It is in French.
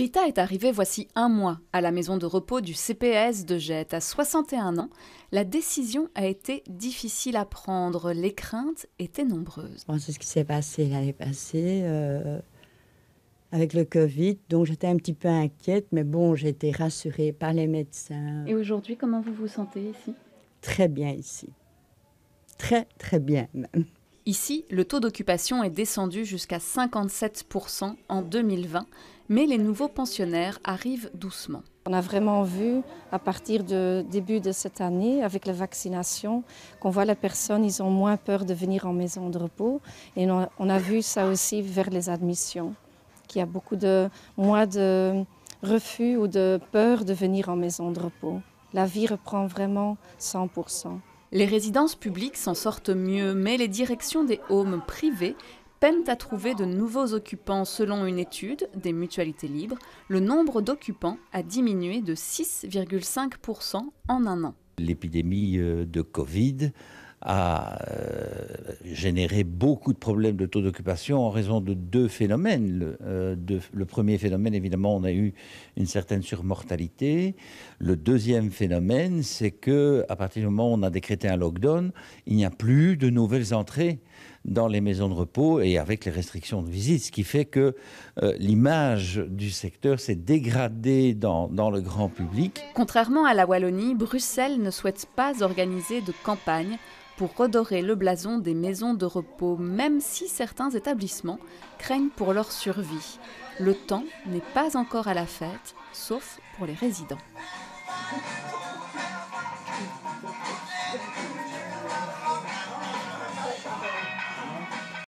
Rita est arrivée voici un mois à la maison de repos du CPS de Jette. À 61 ans, la décision a été difficile à prendre. Les craintes étaient nombreuses. c'est ce qui s'est passé l'année passée euh, avec le Covid. Donc j'étais un petit peu inquiète, mais bon, j'ai été rassurée par les médecins. Et aujourd'hui, comment vous vous sentez ici Très bien ici. Très, très bien même. Ici, le taux d'occupation est descendu jusqu'à 57% en 2020, mais les nouveaux pensionnaires arrivent doucement. On a vraiment vu à partir du début de cette année, avec la vaccination, qu'on voit les personnes, ils ont moins peur de venir en maison de repos. Et on a, vu ça aussi vers les admissions, qu'il y a beaucoup de, moins de refus ou de peur de venir en maison de repos. La vie reprend vraiment 100%. Les résidences publiques s'en sortent mieux, mais les directions des homes privés peinent à trouver de nouveaux occupants. Selon une étude des mutualités libres, le nombre d'occupants a diminué de 6,5% en un an. L'épidémie euh, de Covid a euh, générer beaucoup de problèmes de taux d'occupation en raison de deux phénomènes. Le, euh, le, premier phénomène, évidemment, on a eu une certaine surmortalité. Le deuxième phénomène, c'est que à partir du moment où on a décrété un lockdown, il n'y a plus de nouvelles entrées dans les maisons de repos et avec les restrictions de visite, ce qui fait que euh, l'image du secteur s'est dégradée dans, dans le grand public. Contrairement à la Wallonie, Bruxelles ne souhaite pas organiser de campagne pour redorer le blason des maisons de repos, même si certains établissements craignent pour leur survie. Le temps n'est pas encore à la fête, sauf pour les résidents.